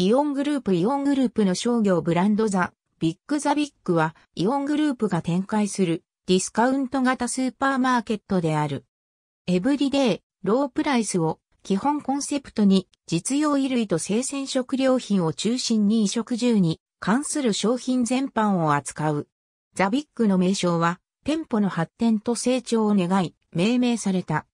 イオングループイオングループの商業ブランドザ・ビッグザ・ビッグはイオングループが展開するディスカウント型スーパーマーケットである。エブリデイ、ロープライスを基本コンセプトに実用衣類と生鮮食料品を中心に衣食住に関する商品全般を扱う。ザ・ビッグの名称は店舗の発展と成長を願い命名された。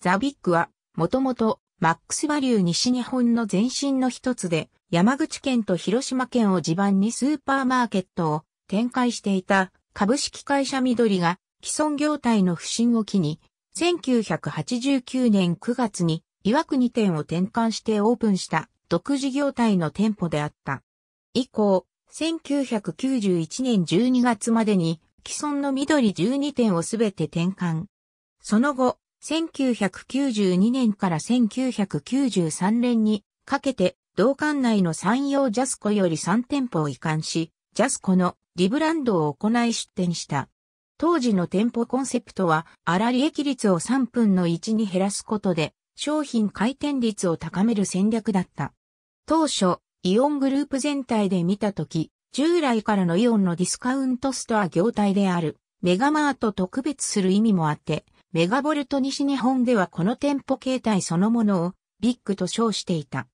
ザ・ビッグはもともとマックスバリュー西日本の前身の一つで、山口県と広島県を地盤にスーパーマーケットを展開していた株式会社緑が既存業態の不振を機に、1989年9月に岩国店を転換してオープンした独自業態の店舗であった。以降、1991年12月までに既存の緑12店をすべて転換。その後、1992年から1993年にかけて、同館内の山陽ジャスコより3店舗を移管し、ジャスコのリブランドを行い出店した。当時の店舗コンセプトは、粗利益率を3分の1に減らすことで、商品回転率を高める戦略だった。当初、イオングループ全体で見たとき、従来からのイオンのディスカウントストア業態である、メガマートと別する意味もあって、メガボルト西日本ではこの店舗形態そのものをビッグと称していた。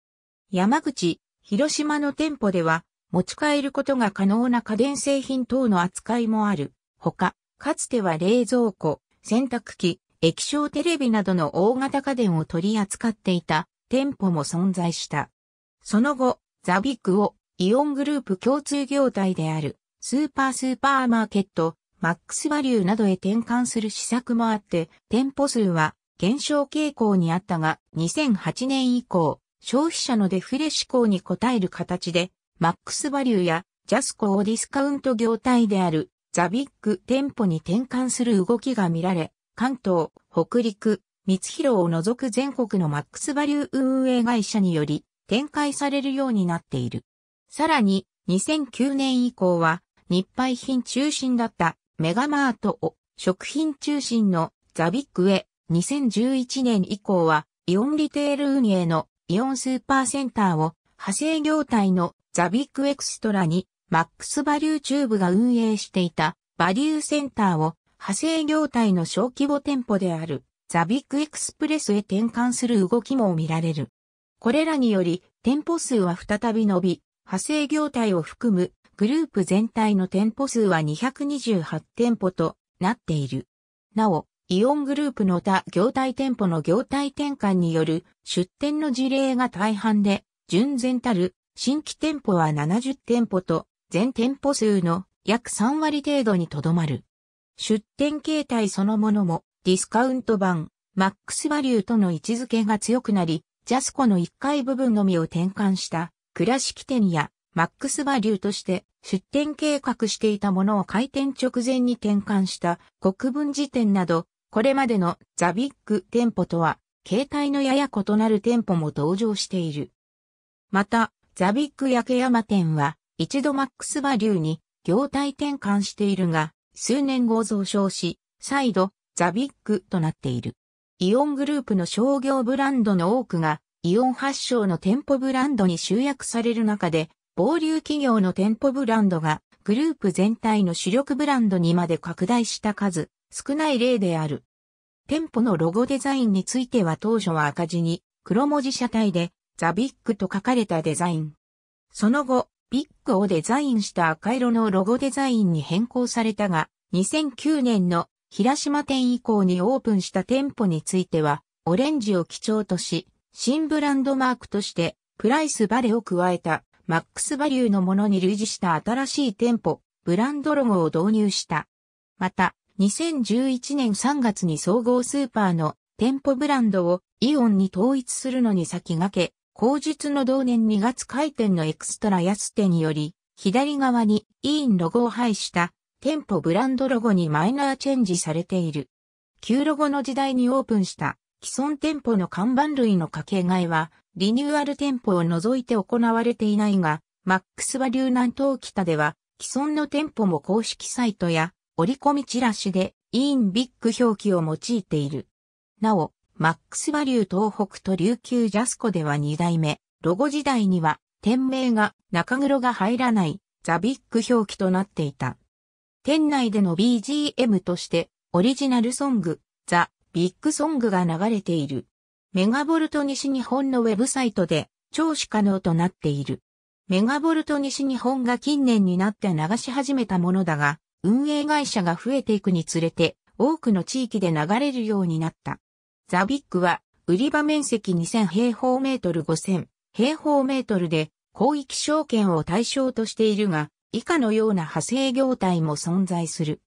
山口、広島の店舗では持ち帰ることが可能な家電製品等の扱いもある。ほか、かつては冷蔵庫、洗濯機、液晶テレビなどの大型家電を取り扱っていた店舗も存在した。その後、ザビッグをイオングループ共通業態であるスーパースーパーマーケット、マックスバリューなどへ転換する施策もあって、店舗数は減少傾向にあったが、2008年以降、消費者のデフレ志向に応える形で、マックスバリューやジャスコをディスカウント業態であるザビッグ店舗に転換する動きが見られ、関東、北陸、三広を除く全国のマックスバリュー運営会社により展開されるようになっている。さらに、2009年以降は、日配品中心だったメガマートを食品中心のザビックへ2011年以降はイオンリテール運営のイオンスーパーセンターを派生業態のザビックエクストラにマックスバリューチューブが運営していたバリューセンターを派生業態の小規模店舗であるザビックエクスプレスへ転換する動きも見られる。これらにより店舗数は再び伸び、派生業態を含むグループ全体の店舗数は228店舗となっている。なお、イオングループの他業態店舗の業態転換による出店の事例が大半で、純然たる新規店舗は70店舗と、全店舗数の約3割程度にとどまる。出店形態そのものもディスカウント版、マックスバリューとの位置づけが強くなり、ジャスコの1階部分のみを転換した倉敷店やマックスバリューとして出店計画していたものを開店直前に転換した国分寺店など、これまでのザビッグ店舗とは、携帯のやや異なる店舗も登場している。また、ザビッグ焼山店は、一度マックスバリューに業態転換しているが、数年後増床し、再度、ザビッグとなっている。イオングループの商業ブランドの多くが、イオン発祥の店舗ブランドに集約される中で、防流企業の店舗ブランドがグループ全体の主力ブランドにまで拡大した数、少ない例である。店舗のロゴデザインについては当初は赤字に黒文字車体でザビッグと書かれたデザイン。その後、ビッグをデザインした赤色のロゴデザインに変更されたが、2009年の平島店以降にオープンした店舗については、オレンジを基調とし、新ブランドマークとして、プライスバレを加えた。マックスバリューのものに類似した新しい店舗、ブランドロゴを導入した。また、2011年3月に総合スーパーの店舗ブランドをイオンに統一するのに先駆け、後日の同年2月開店のエクストラ安手により、左側にイーンロゴを配した店舗ブランドロゴにマイナーチェンジされている。旧ロゴの時代にオープンした既存店舗の看板類の掛け替えはリニューアル店舗を除いて行われていないが、マックスバは流南東北では、既存の店舗も公式サイトや折り込みチラシでインビッグ表記を用いている。なお、マックスバリュー東北と琉球ジャスコでは2代目、ロゴ時代には、店名が中黒が入らないザビッグ表記となっていた。店内での BGM として、オリジナルソング、ザ・ビッグソングが流れている。メガボルト西日本のウェブサイトで聴取可能となっている。メガボルト西日本が近年になって流し始めたものだが、運営会社が増えていくにつれて、多くの地域で流れるようになった。ザビックは、売り場面積2000平方メートル5000平方メートルで、広域証券を対象としているが、以下のような派生業態も存在する。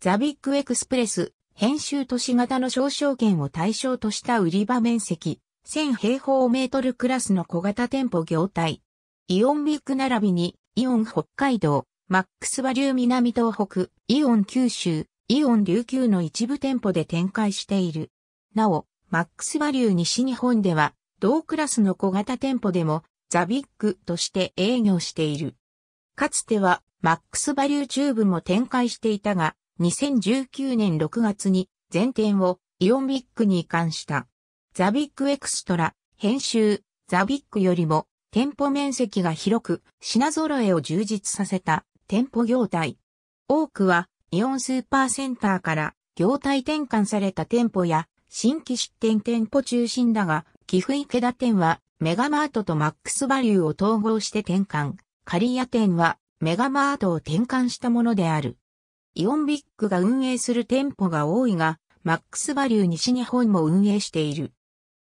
ザビックエクスプレス、編集都市型の商商圏を対象とした売り場面積、1000平方メートルクラスの小型店舗業態。イオンウィーク並びに、イオン北海道、マックスバリュー南東北、イオン九州、イオン琉球の一部店舗で展開している。なお、マックスバリュー西日本では、同クラスの小型店舗でも、ザビッグとして営業している。かつては、マックスバリューチューブも展開していたが、2019年6月に全店をイオンビッグに移管した。ザビッグエクストラ、編集、ザビッグよりも店舗面積が広く品揃えを充実させた店舗業態。多くはイオンスーパーセンターから業態転換された店舗や新規出店店舗中心だが、岐阜池田店はメガマートとマックスバリューを統合して転換。刈谷店はメガマートを転換したものである。イオンビッグが運営する店舗が多いが、マックスバリュー西日本も運営している。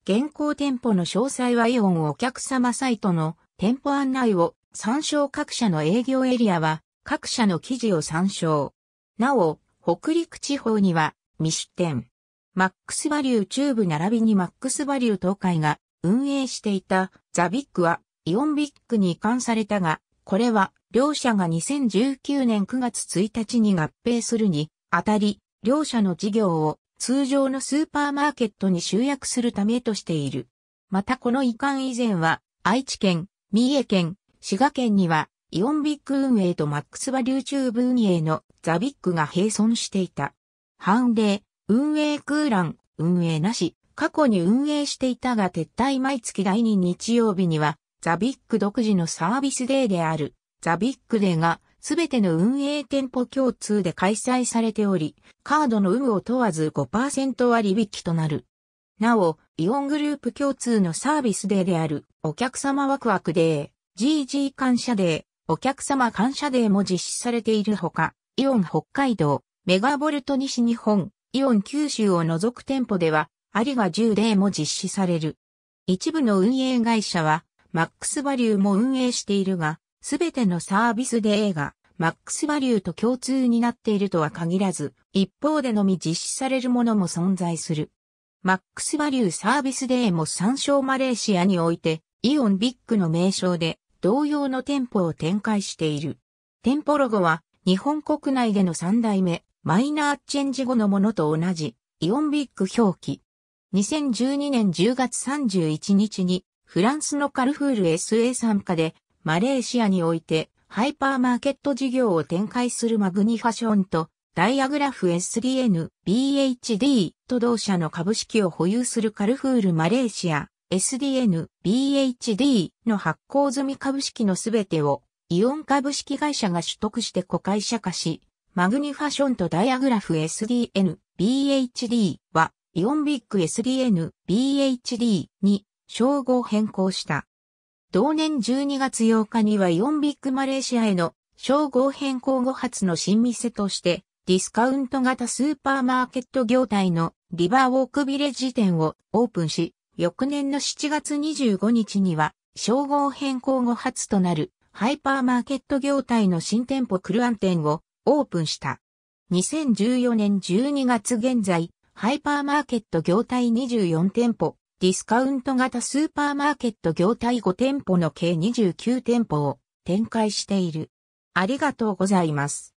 現行店舗の詳細はイオンお客様サイトの店舗案内を参照各社の営業エリアは各社の記事を参照。なお、北陸地方には未出店。マックスバリュー中部並びにマックスバリュー東海が運営していたザビッグはイオンビッグに移管されたが、これは両社が2019年9月1日に合併するにあたり、両社の事業を通常のスーパーマーケットに集約するためとしている。またこの遺憾以前は、愛知県、三重県、滋賀県には、イオンビッグ運営とマックスバリューチューブ運営のザビッグが並存していた。判例、運営空欄、運営なし、過去に運営していたが撤退毎月第2日曜日には、ザビッグ独自のサービスデーである。ザ・ビッグデーがすべての運営店舗共通で開催されており、カードの有無を問わず5%割引となる。なお、イオングループ共通のサービスデーである、お客様ワクワクデー、GG 感謝デー、お客様感謝デーも実施されているほか、イオン北海道、メガボルト西日本、イオン九州を除く店舗では、ありが10デーも実施される。一部の運営会社は、マックスバリューも運営しているが、すべてのサービスで映画、マックスバリューと共通になっているとは限らず、一方でのみ実施されるものも存在する。マックスバリューサービスデーも参照マレーシアにおいて、イオンビッグの名称で同様の店舗を展開している。店舗ロゴは日本国内での3代目、マイナーチェンジ後のものと同じ、イオンビッグ表記。2012年10月31日に、フランスのカルフール SA 参加で、マレーシアにおいてハイパーマーケット事業を展開するマグニファションとダイアグラフ SDN、BHD と同社の株式を保有するカルフールマレーシア、SDN、BHD の発行済み株式のすべてをイオン株式会社が取得して子会社化し、マグニファションとダイアグラフ SDN、BHD はイオンビッグ SDN、BHD に称号変更した。同年12月8日には4ビッグマレーシアへの称号変更後初の新店として、ディスカウント型スーパーマーケット業態のリバーウォークビレッジ店をオープンし、翌年の7月25日には、称号変更後初となるハイパーマーケット業態の新店舗クルアン店をオープンした。2014年12月現在、ハイパーマーケット業態24店舗、ディスカウント型スーパーマーケット業態5店舗の計29店舗を展開している。ありがとうございます。